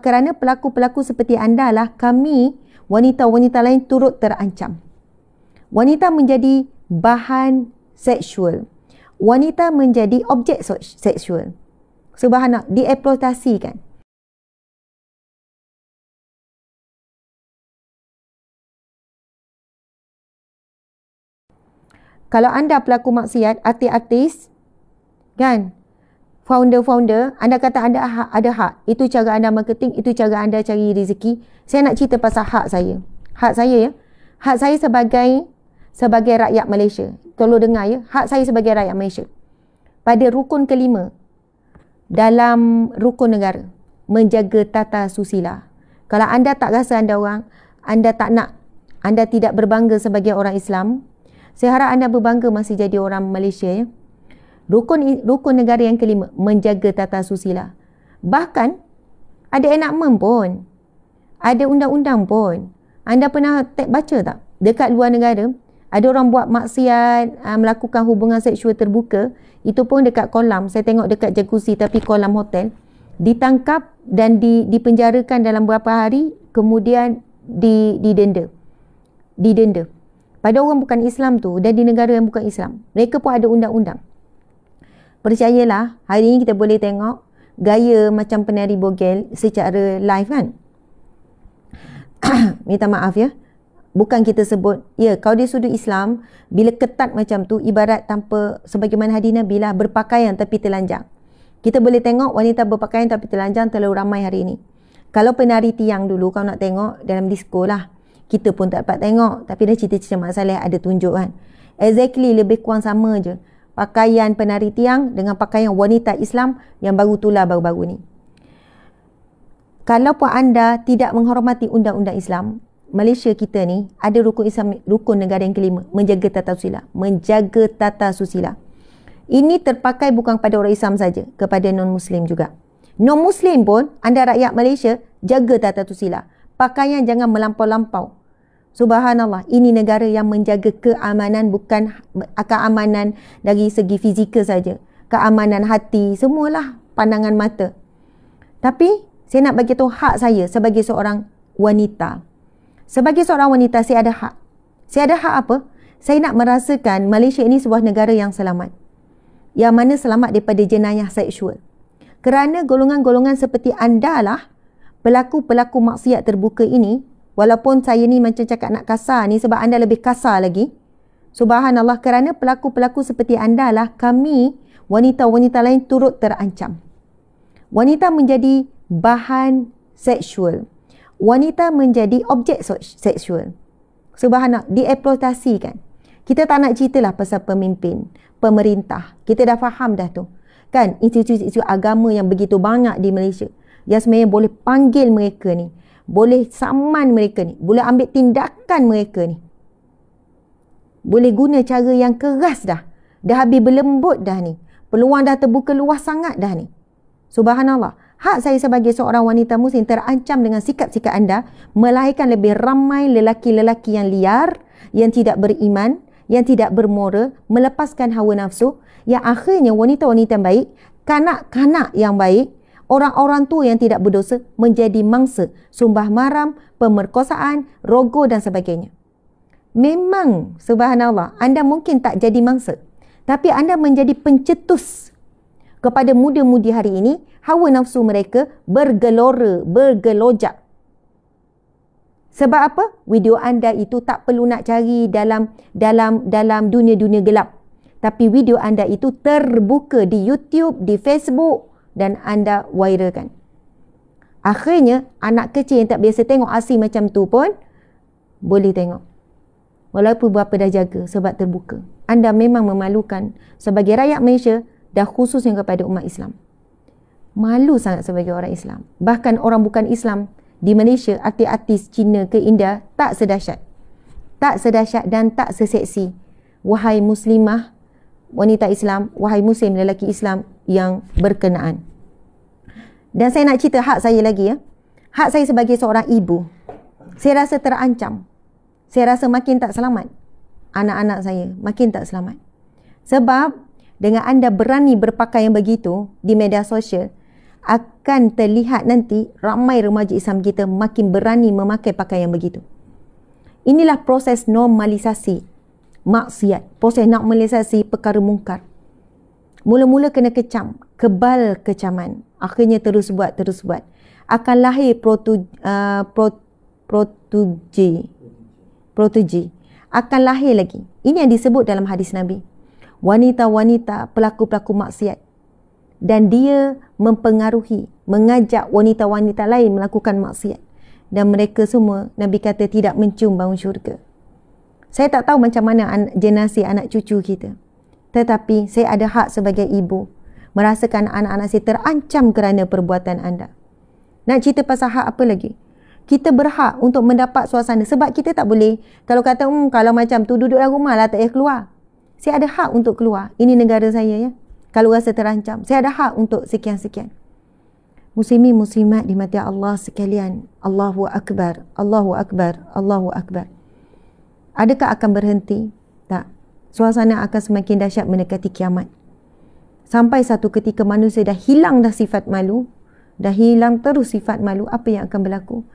kerana pelaku-pelaku seperti anda lah kami wanita-wanita lain turut terancam. Wanita menjadi bahan seksual. Wanita menjadi objek seksual. Subhanallah, dieksploitasi kan. Kalau anda pelaku maksiat, artis-artis, kan, founder-founder, anda kata anda hak, ada hak. Itu cara anda marketing, itu cara anda cari rezeki. Saya nak cerita pasal hak saya. Hak saya ya. Hak saya sebagai sebagai rakyat Malaysia. Tolong dengar ya. Hak saya sebagai rakyat Malaysia. Pada rukun kelima dalam rukun negara menjaga tata susila. Kalau anda tak rasa anda orang, anda tak nak, anda tidak berbangga sebagai orang Islam, saya harap anda berbangga masih jadi orang Malaysia ya rukun rukun negara yang kelima menjaga tata susila bahkan ada enakmen pun ada undang-undang pun anda pernah baca tak dekat luar negara ada orang buat maksiat ah, melakukan hubungan seksual terbuka itu pun dekat kolam saya tengok dekat jacuzzi tapi kolam hotel ditangkap dan dipenjarakan dalam beberapa hari kemudian didenda didenda pada orang bukan Islam tu dan di negara yang bukan Islam mereka pun ada undang-undang percayalah hari ini kita boleh tengok gaya macam penari bogel secara live kan minta maaf ya bukan kita sebut ya kau dia sudut Islam bila ketat macam tu ibarat tanpa sebagaimana hadis Nabi lah berpakaian tapi telanjang kita boleh tengok wanita berpakaian tapi telanjang terlalu ramai hari ini kalau penari tiang dulu kau nak tengok dalam disco lah kita pun tak dapat tengok tapi dah cerita-cerita masalah ada tunjuk kan exactly lebih kurang sama je pakaian penari tiang dengan pakaian wanita Islam yang baru tular baru-baru ni. Kalau pun anda tidak menghormati undang-undang Islam, Malaysia kita ni ada rukun Islam rukun negara yang kelima, menjaga tata susila, menjaga tata susila. Ini terpakai bukan pada orang Islam saja, kepada non-muslim juga. Non-muslim pun anda rakyat Malaysia jaga tata susila. Pakaian jangan melampau-lampau. Subhanallah, ini negara yang menjaga keamanan bukan keamanan dari segi fizikal saja. Keamanan hati, semualah pandangan mata. Tapi saya nak bagi tahu hak saya sebagai seorang wanita. Sebagai seorang wanita saya ada hak. Saya ada hak apa? Saya nak merasakan Malaysia ini sebuah negara yang selamat. Yang mana selamat daripada jenayah seksual. Kerana golongan-golongan seperti anda lah pelaku-pelaku maksiat terbuka ini Walaupun saya ni macam cakap nak kasar ni sebab anda lebih kasar lagi. Subhanallah kerana pelaku-pelaku seperti anda lah kami wanita-wanita lain turut terancam. Wanita menjadi bahan seksual. Wanita menjadi objek seksual. Subhanallah dieplotasi kan. Kita tak nak lah pasal pemimpin, pemerintah. Kita dah faham dah tu. Kan institusi-institusi agama yang begitu banyak di Malaysia. Yang sebenarnya boleh panggil mereka ni boleh saman mereka ni boleh ambil tindakan mereka ni boleh guna cara yang keras dah dah habis berlembut dah ni peluang dah terbuka luas sangat dah ni subhanallah hak saya sebagai seorang wanita muslim terancam dengan sikap-sikap anda melahirkan lebih ramai lelaki-lelaki yang liar yang tidak beriman yang tidak bermoral melepaskan hawa nafsu yang akhirnya wanita-wanita baik kanak-kanak yang baik orang-orang tua yang tidak berdosa menjadi mangsa, sumbah maram, pemerkosaan, rogo dan sebagainya. Memang subhanallah, anda mungkin tak jadi mangsa. Tapi anda menjadi pencetus kepada muda-mudi hari ini, hawa nafsu mereka bergelora, bergelojak. Sebab apa? Video anda itu tak perlu nak cari dalam dalam dalam dunia-dunia gelap. Tapi video anda itu terbuka di YouTube, di Facebook, dan anda wirekan. Akhirnya, anak kecil yang tak biasa tengok asli macam tu pun boleh tengok. Walaupun bapa dah jaga sebab terbuka. Anda memang memalukan sebagai rakyat Malaysia dan khususnya kepada umat Islam. Malu sangat sebagai orang Islam. Bahkan orang bukan Islam di Malaysia, artis-artis Cina ke India tak sedahsyat. Tak sedahsyat dan tak seseksi. Wahai muslimah, wanita Islam, wahai muslim lelaki Islam yang berkenaan. Dan saya nak cerita hak saya lagi ya. Hak saya sebagai seorang ibu. Saya rasa terancam. Saya rasa makin tak selamat. Anak-anak saya makin tak selamat. Sebab dengan anda berani berpakaian begitu di media sosial akan terlihat nanti ramai remaja Islam kita makin berani memakai pakaian begitu. Inilah proses normalisasi maksiat, proses normalisasi perkara mungkar. Mula-mula kena kecam, kebal kecaman. Akhirnya terus buat, terus buat. Akan lahir protu, uh, protuji. Protuji. Akan lahir lagi. Ini yang disebut dalam hadis Nabi. Wanita-wanita pelaku-pelaku maksiat. Dan dia mempengaruhi, mengajak wanita-wanita lain melakukan maksiat. Dan mereka semua, Nabi kata tidak mencium bau syurga. Saya tak tahu macam mana generasi anak cucu kita. Tetapi saya ada hak sebagai ibu merasakan anak-anak saya terancam kerana perbuatan anda. Nak cerita pasal hak apa lagi? Kita berhak untuk mendapat suasana sebab kita tak boleh kalau kata hmm, kalau macam tu duduk dalam rumah lah tak payah keluar. Saya ada hak untuk keluar. Ini negara saya ya. Kalau rasa terancam. Saya ada hak untuk sekian-sekian. Muslimin muslimat di mati Allah sekalian. Allahu Akbar. Allahu Akbar. Allahu Akbar. Adakah akan berhenti? suasana akan semakin dahsyat mendekati kiamat. Sampai satu ketika manusia dah hilang dah sifat malu, dah hilang terus sifat malu, apa yang akan berlaku?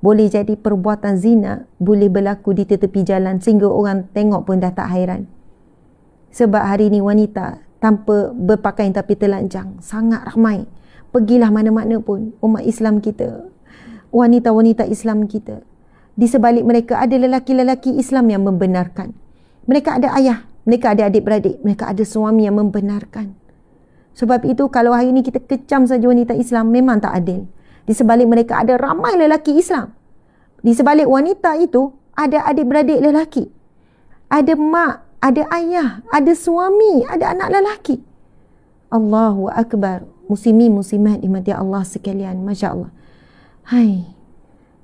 Boleh jadi perbuatan zina boleh berlaku di tepi jalan sehingga orang tengok pun dah tak hairan. Sebab hari ini wanita tanpa berpakaian tapi telanjang sangat ramai. Pergilah mana-mana pun umat Islam kita, wanita-wanita Islam kita. Di sebalik mereka ada lelaki-lelaki Islam yang membenarkan. Mereka ada ayah, mereka ada adik-beradik, mereka ada suami yang membenarkan. Sebab itu kalau hari ini kita kecam saja wanita Islam memang tak adil. Di sebalik mereka ada ramai lelaki Islam. Di sebalik wanita itu ada adik-beradik lelaki. Ada mak, ada ayah, ada suami, ada anak lelaki. Allahu Akbar. Muslimi muslimat imati Allah sekalian. Masya Allah. Hai.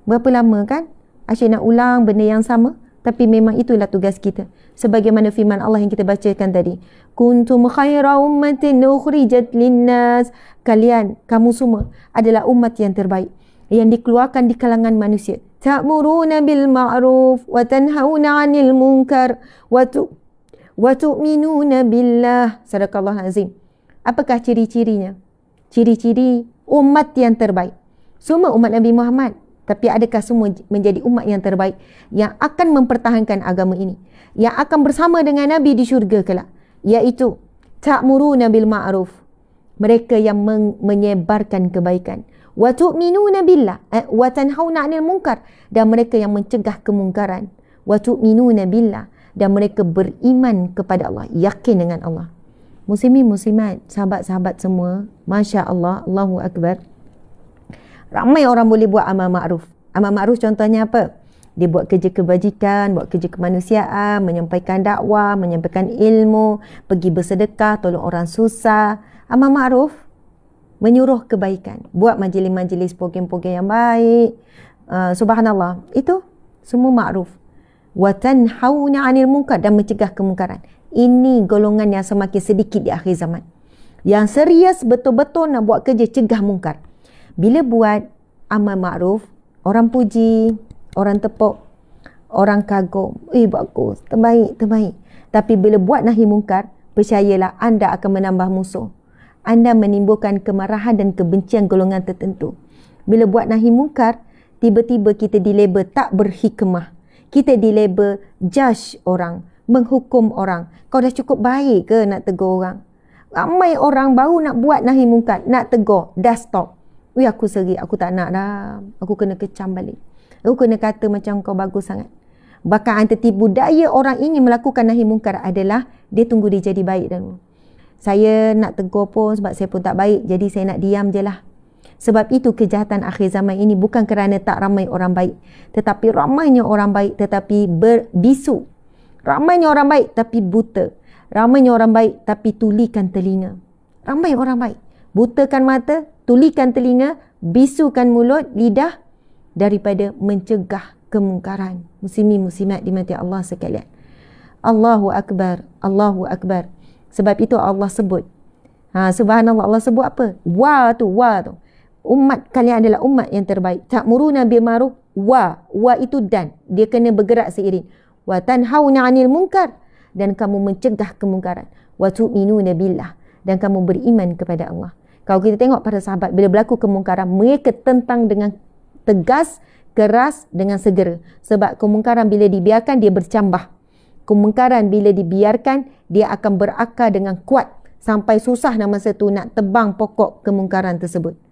Berapa lama kan? Asyik nak ulang benda yang sama? tapi memang itulah tugas kita sebagaimana firman Allah yang kita bacakan tadi kuntum khaira ummatin ukhrijat linnas kalian kamu semua adalah umat yang terbaik yang dikeluarkan di kalangan manusia ta'muruna bil ma'ruf wa tanhauna 'anil munkar wa tu wa tu'minuna billah sadaqallahu azim apakah ciri-cirinya ciri-ciri umat yang terbaik semua umat Nabi Muhammad tapi adakah semua menjadi umat yang terbaik yang akan mempertahankan agama ini? Yang akan bersama dengan Nabi di syurga kelak? Iaitu, ta'muru nabil ma'ruf. Mereka yang menyebarkan kebaikan. Wa tu'minu nabilah. Eh, wa tanhau na'nil munkar. Dan mereka yang mencegah kemungkaran. Wa tu'minu nabilah. Dan mereka beriman kepada Allah. Yakin dengan Allah. Muslimin, muslimat, sahabat-sahabat semua. Masya Allah. Allahu Akbar ramai orang boleh buat amal ma'ruf. Amal ma'ruf contohnya apa? Dia buat kerja kebajikan, buat kerja kemanusiaan, menyampaikan dakwah, menyampaikan ilmu, pergi bersedekah, tolong orang susah. Amal ma'ruf menyuruh kebaikan. Buat majlis-majlis program-program yang baik. Uh, subhanallah. Itu semua ma'ruf. وَتَنْحَوْنَ عَنِ muka Dan mencegah kemungkaran. Ini golongan yang semakin sedikit di akhir zaman. Yang serius betul-betul nak buat kerja cegah mungkar bila buat amal makruf, orang puji, orang tepuk, orang kagum. Eh bagus, terbaik, terbaik. Tapi bila buat nahi mungkar, percayalah anda akan menambah musuh. Anda menimbulkan kemarahan dan kebencian golongan tertentu. Bila buat nahi mungkar, tiba-tiba kita dilabel tak berhikmah. Kita dilabel judge orang, menghukum orang. Kau dah cukup baik ke nak tegur orang? Ramai orang baru nak buat nahi mungkar, nak tegur, dah stop. Ui aku seri, aku tak nak dah. Aku kena kecam balik. Aku kena kata macam kau bagus sangat. Bahkan antiti budaya orang ingin melakukan nahi mungkar adalah dia tunggu dia jadi baik dahulu. Saya nak tegur pun sebab saya pun tak baik. Jadi saya nak diam je lah. Sebab itu kejahatan akhir zaman ini bukan kerana tak ramai orang baik. Tetapi ramainya orang baik tetapi berbisu. Ramainya orang baik tapi buta. Ramainya orang baik tapi tulikan telinga. Ramai orang baik butakan mata, tulikan telinga, bisukan mulut, lidah daripada mencegah kemungkaran. Muslimi muslimat di mata Allah sekalian. Allahu akbar, Allahu akbar. Sebab itu Allah sebut. Ha, subhanallah Allah sebut apa? Wa tu, wa tu. Umat kalian adalah umat yang terbaik. Tak muru Nabi Maruf, wa. Wa itu dan. Dia kena bergerak seiring. Wa tanhauna anil mungkar. Dan kamu mencegah kemungkaran. Wa minu nabilah. Dan kamu beriman kepada Allah. Kalau kita tengok pada sahabat bila berlaku kemungkaran mereka tentang dengan tegas, keras dengan segera. Sebab kemungkaran bila dibiarkan dia bercambah. Kemungkaran bila dibiarkan dia akan berakar dengan kuat sampai susah nama satu nak tebang pokok kemungkaran tersebut.